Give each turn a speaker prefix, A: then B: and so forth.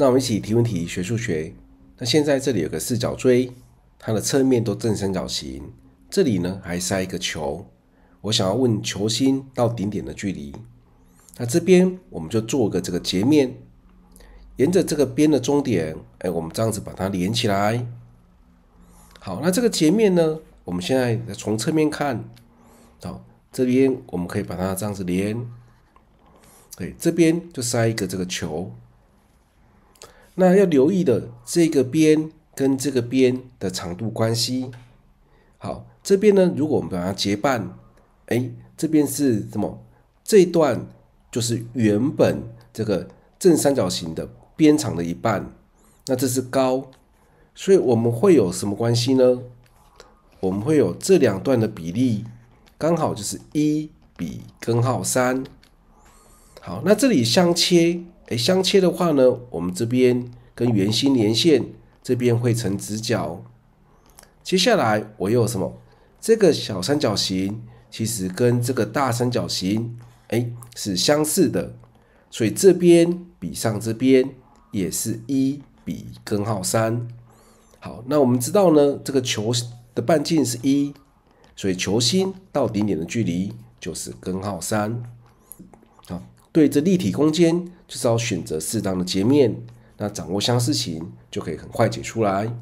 A: 那我们一起提问、题学数学。那现在这里有个四角锥，它的侧面都正三角形。这里呢还塞一个球，我想要问球心到顶点的距离。那这边我们就做个这个截面，沿着这个边的中点，哎，我们这样子把它连起来。好，那这个截面呢，我们现在从侧面看，好，这边我们可以把它这样子连，对，这边就塞一个这个球。那要留意的这个边跟这个边的长度关系。好，这边呢，如果我们把它截半，哎，这边是什么？这一段就是原本这个正三角形的边长的一半，那这是高。所以我们会有什么关系呢？我们会有这两段的比例，刚好就是一比根号三。好，那这里相切。哎，相切的话呢，我们这边跟圆心连线这边会成直角。接下来我又什么？这个小三角形其实跟这个大三角形哎是相似的，所以这边比上这边也是一比根号三。好，那我们知道呢，这个球的半径是一，所以球心到顶点的距离就是根号三。对这立体空间，就是要选择适当的截面，那掌握相似型就可以很快解出来。